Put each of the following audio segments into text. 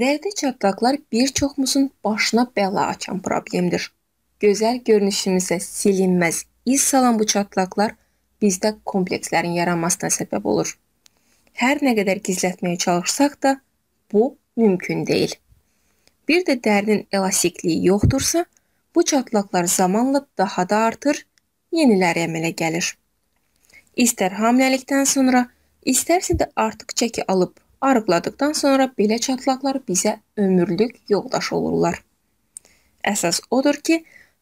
Dərdi çatlaqlar bir çoxumuzun başına bəla açan problemdir. Gözəl görünüşümüzə silinməz iz salan bu çatlaqlar bizdə komplekslərin yaranmasına səbəb olur. Hər nə qədər gizlətməyə çalışsaq da, bu mümkün deyil. Bir də dərinin elastikliyi yoxdursa, bu çatlaqlar zamanla daha da artır, yeniləri əmələ gəlir. İstər hamiləlikdən sonra, istərsə də artıq çəki alıb arıqladıqdan sonra belə çatlaqlar bizə ömürlük yoldaş olurlar. Əsas odur ki,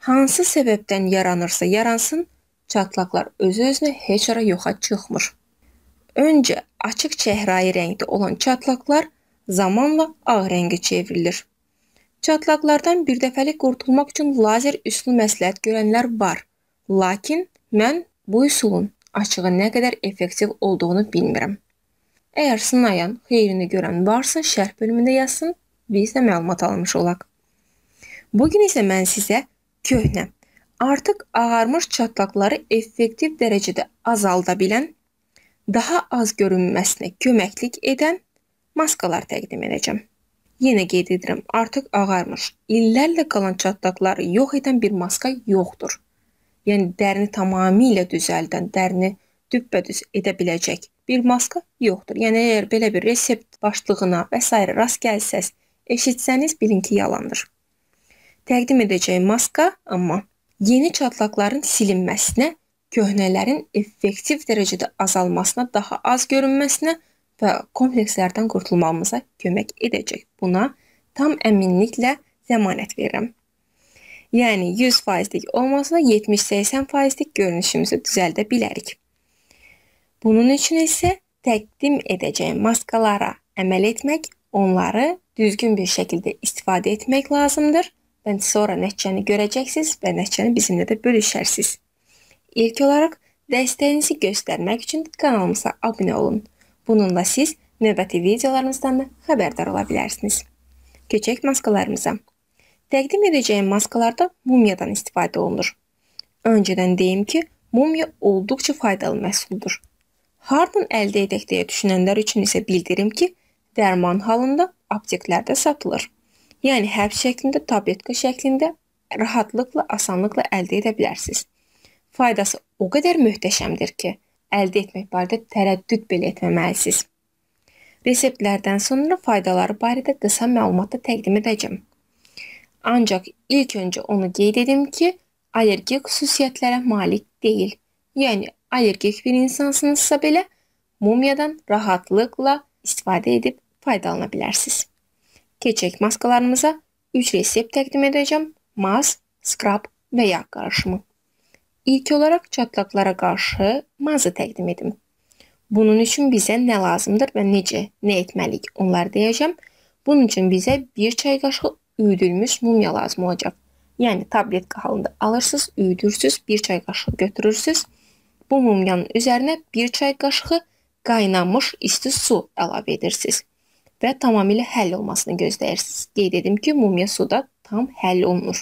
hansı səbəbdən yaranırsa yaransın, çatlaqlar özü-özünə heç ara yoxa çıxmır. Öncə açıq çəhrayı rəngdə olan çatlaqlar zamanla ağ rəngə çevrilir. Çatlaqlardan birdəfəlik qurtulmaq üçün lazer üslu məsləhət görənlər var. Lakin mən bu üsulun açığı nə qədər effektiv olduğunu bilmirəm. Əgər sınayan xeyrini görən varsa, şərh bölümündə yazsın, biz də məlumat almış olaq. Bu gün isə mən sizə köhnə, artıq ağarmış çatlaqları effektiv dərəcədə azalda bilən, daha az görünməsinə köməklik edən maskalar təqdim edəcəm. Yenə qeyd edirəm, artıq ağarmış, illərlə qalan çatlaqları yox edən bir maska yoxdur. Yəni dərini tamamilə düzəldən, dərini düppədüz edə biləcək bir maska yoxdur. Yəni əgər belə bir resept başlığına və s. rast gəlsəz, eşitsəniz bilin ki, yalandır. Təqdim edəcəyim maska amma yeni çatlaqların silinməsinə, köhnələrin effektiv dərəcədə azalmasına, daha az görünməsinə və komplekslərdən qurtulmağımıza kömək edəcək. Buna tam əminliklə zəmanət verirəm. Yəni 100%lik olmasa 70-80%lik görünüşümüzü düzəldə bilərik. Bunun üçün isə təqdim edəcəyim maskalara əməl etmək, onları düzgün bir şəkildə istifadə etmək lazımdır. Və sonra nəticəni görəcəksiniz və nəticəni bizimlə də bölüşərsiniz. İlk olaraq dəstəyinizi göstərmək üçün kanalımıza abunə olun. Bununla siz növbəti videolarımızdan da xəbərdar ola bilərsiniz. Keçək maskalarımıza. Təqdim edəcəyim maskalarda mumiyadan istifadə olunur. Öncədən deyim ki, mumya olduqca faydalı məhsuldur. Hardan əldə edək deyə düşünənlər üçün isə bildirim ki, dərman halında apteklərdə satılır. Yəni həbs şəklində, tabletka şəklində rahatlıqla, asanlıqla əldə edə bilərsiniz. Faydası o qədər möhtəşəmdir ki, əldə etmək barədə tərəddüd belə etməməlisiniz. Reseptlərdən sonra faydaları barədə qısa məlumat da təqdim edəcəm. Ancaq ilk öncə onu qeyd edim ki, allergik xüsusiyyətlərə malik deyil. Yəni allergik bir insansınızsa belə mumyadan rahatlıqla istifadə edib faydalana bilərsiniz. Keçək maskalarımıza 3 resept təqdim edəcəm. Mask, skrab və yağ qarışımı. İlk olaraq çatlaqlara qarşı mazı təqdim edim. Bunun üçün bizə nə lazımdır və necə, nə etməliyik onları deyəcəm. Bunun üçün bizə 1 çay qaşığı üyüdülmüş mumya lazım olacaq. Yəni tabletka halında alırsınız, üyüdürsüz, 1 çay qaşığı götürürsüz. Bu mumyanın üzərinə bir çay qaşığı qaynamış isti su əlavə edirsiniz və tamamilə həll olmasını gözləyirsiniz. Qeyd edim ki, mumya suda tam həll olunur.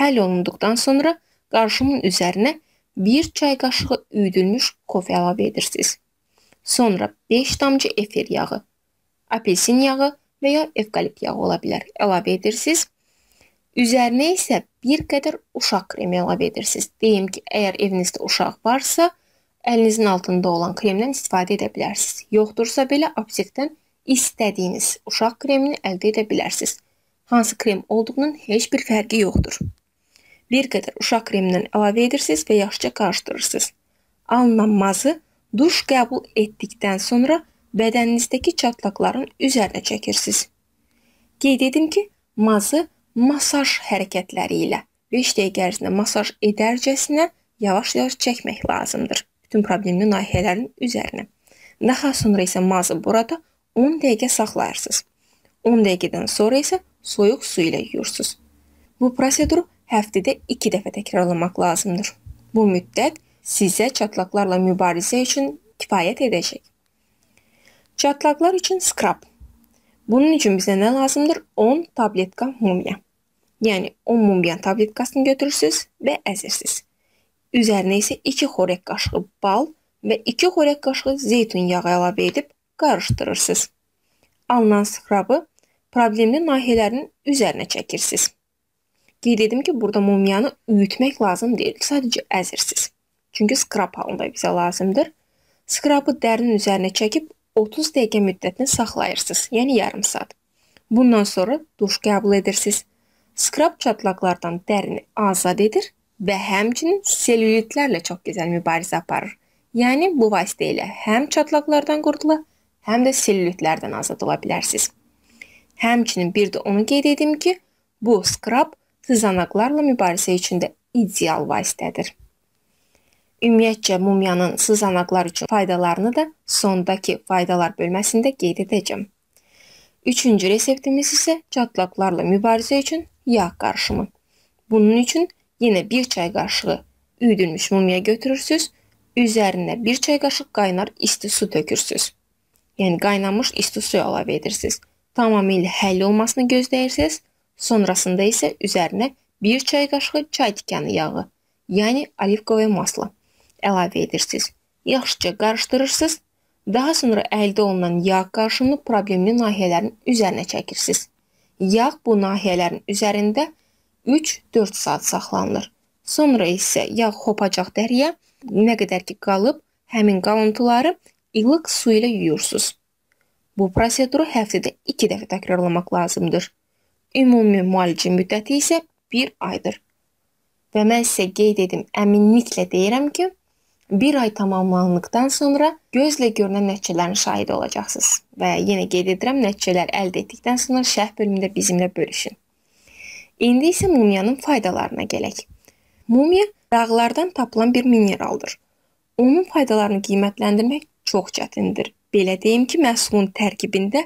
Həll olunduqdan sonra qarışımın üzərinə 1 çay qaşığı üyüdülmüş kofe əlavə edirsiniz. Sonra 5 damcı efir yağı, apelsin yağı və ya evkalipt yağı ola bilər. Əlavə edirsiniz Üzərinə isə bir qədər uşaq kremi əlavə edirsiniz. Deyim ki, əgər evinizdə uşaq varsa, əlinizin altında olan kremdən istifadə edə bilərsiniz. Yoxdursa belə aptekdən istədiyiniz uşaq kremini əldə edə bilərsiniz. Hansı krem olduğunun heç bir fərqi yoxdur. Bir qədər uşaq kremindən əlavə edirsiniz və yaxşıca qarışdırırsınız. Alınan mazı duş qəbul etdikdən sonra bədəninizdəki çatlaqların üzərinə çəkirsiniz. Qeyd edim ki, mazı masaj hərəkətləri ilə 5 dəqiqə ərzində masaj edərcəsinə yavaş-yavaş çəkmək lazımdır bütün problemli nahiyələrin üzərinə. Daha sonra isə mazı burada 10 dəqiqə saxlayırsınız. 10 dəqiqədən sonra isə soyuq su ilə yuyursunuz. Bu proseduru həftədə 2 dəfə təkrarlamaq lazımdır. Bu müddət sizə çatlaqlarla mübarizə üçün kifayət edəcək. Çatlaqlar üçün skrab Bunun üçün bizə nə lazımdır? 10 tabletka mumya. Yəni 10 mumya tabletkasını götürürsüz və əzirsiniz. Üzərinə isə 2 xorək qaşığı bal və 2 xorək qaşığı zeytun yağı əlavə edib qarışdırırsınız. Alınan skrabı problemli nahiyələrin üzərinə çəkirsiniz. Qeyd edim ki, burada mumyanı üyütmək lazım deyil, sadəcə əzirsiz. Çünki skrab halında bizə lazımdır. Skrabı dərinin üzərinə çəkib 30 dəqiqə müddətini saxlayırsınız, yəni yarım saat. Bundan sonra duş qəbul edirsiniz. Skrab çatlaqlardan dərini azad edir və həmçinin selülitlərlə çox gözəl mübarizə aparır. Yəni bu vasitə ilə həm çatlaqlardan qurtula, həm də selülitlərdən azad ola bilərsiniz. Həmçinin bir də onu qeyd edim ki, bu skrab sızanaqlarla mübarizə üçün də ideal vasitədir. Ümumiyyətcə mumyanın sızanaqlar üçün faydalarını da sondakı faydalar bölməsində qeyd edəcəm. Üçüncü reseptimiz isə çatlaqlarla mübarizə üçün yağ qarışımı. Bunun üçün yenə 1 çay qaşığı üyüdülmüş mumya götürürsüz, üzərinə 1 çay qaşıq qaynar isti su tökürsüz. Yəni qaynamış isti su əlavə edirsiniz. Tamamilə həll olmasını gözləyirsiniz. Sonrasında isə üzərinə 1 çay qaşığı çay tikanı yağı, yəni olivqoya masla əlavə edirsiniz. Yaxşıca qarışdırırsınız. Daha sonra əldə olunan yağ qarışımını problemli nahiyələrin üzərinə çəkirsiniz. Yağ bu nahiyələrin üzərində 3-4 saat saxlanılır. Sonra isə yağ hopacaq dəriyə nə qədər ki qalıb, həmin qalıntıları ilıq su ilə yuyursunuz. Bu proseduru həftədə 2 dəfə təkrarlamaq lazımdır. Ümumi müalicə müddəti isə 1 aydır. Və mən sizə qeyd edim, əminliklə deyirəm ki, Bir ay tamamlandıqdan sonra gözlə görünən nəticələrin şahidi olacaqsınız. Və yenə qeyd edirəm, nəticələr əldə etdikdən sonra şərh bölümündə bizimlə bölüşün. İndi isə mumyanın faydalarına gələk. Mumya dağlardan tapılan bir mineraldır. Onun faydalarını qiymətləndirmək çox çətindir. Belə deyim ki, məhsulun tərkibində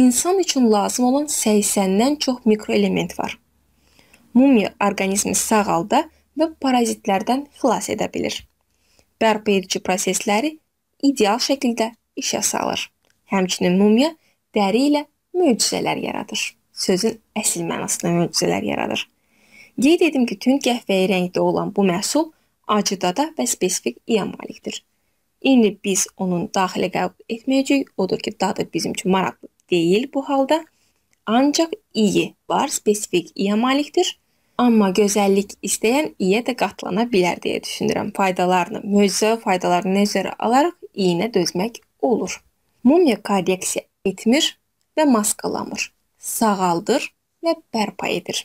insan üçün lazım olan 80-dən çox mikroelement var. Mumya orqanizmi sağalda və parazitlərdən xilas edə bilir bərpa edici prosesləri ideal şəkildə işə salır. Həmçinin mumya dəri ilə möcüzələr yaradır. Sözün əsl mənasında möcüzələr yaradır. Qeyd edim ki, tünd qəhvəyi rəngdə olan bu məhsul acıda da və spesifik iyə malikdir. İndi biz onun daxilə qəbul etməyəcəyik, odur ki, dadı bizim üçün maraqlı deyil bu halda. Ancaq iyi var, spesifik iyə malikdir Amma gözəllik istəyən iyə də qatlana bilər deyə düşünürəm. Faydalarını, möcüzə faydalarını nəzərə alaraq iyinə dözmək olur. Mumya korreksiya etmir və maskalamır, sağaldır və bərpa edir.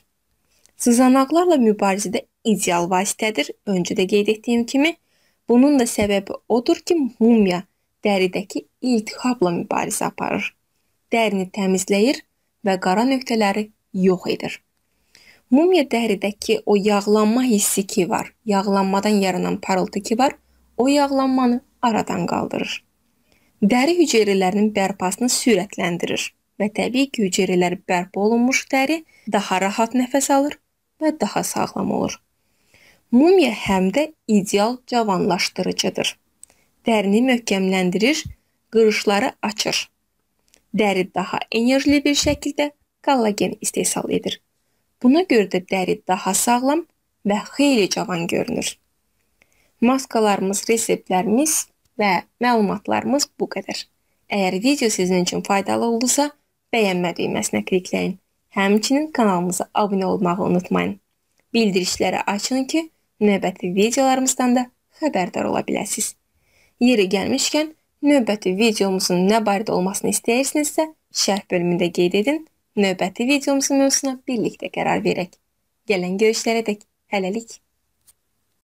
Sızanaqlarla mübarizədə ideal vasitədir. Öncə də qeyd etdiyim kimi, bunun da səbəbi odur ki, mumya dəridəki iltihabla mübarizə aparır. Dərini təmizləyir və qara nöqtələri yox edir. Mumiya dəridəki o yağlanma hissi ki var, yağlanmadan yaranan parıltı ki var, o yağlanmanı aradan qaldırır. Dəri hüceyrələrinin bərpasını sürətləndirir və təbii ki, hüceyrələr bərpa olunmuş dəri daha rahat nəfəs alır və daha sağlam olur. Mumiya həm də ideal cavanlaşdırıcıdır. Dərini möhkəmləndirir, qırışları açır. Dəri daha enerjili bir şəkildə kollagen istehsal edir Buna görə də dəri daha sağlam və xeyli cavan görünür. Maskalarımız, reseptlərimiz və məlumatlarımız bu qədər. Əgər video sizin üçün faydalı oldusa, bəyənmə düyməsinə klikləyin. Həmçinin kanalımıza abunə olmağı unutmayın. Bildirişləri açın ki, növbəti videolarımızdan da xəbərdar ola biləsiniz. Yeri gəlmişkən, növbəti videomuzun nə barədə olmasını istəyirsinizsə, şərh bölümündə qeyd edin Növbəti videomuzun mövzusuna birlikdə qərar verək. Gələn görüşlərədək hələlik.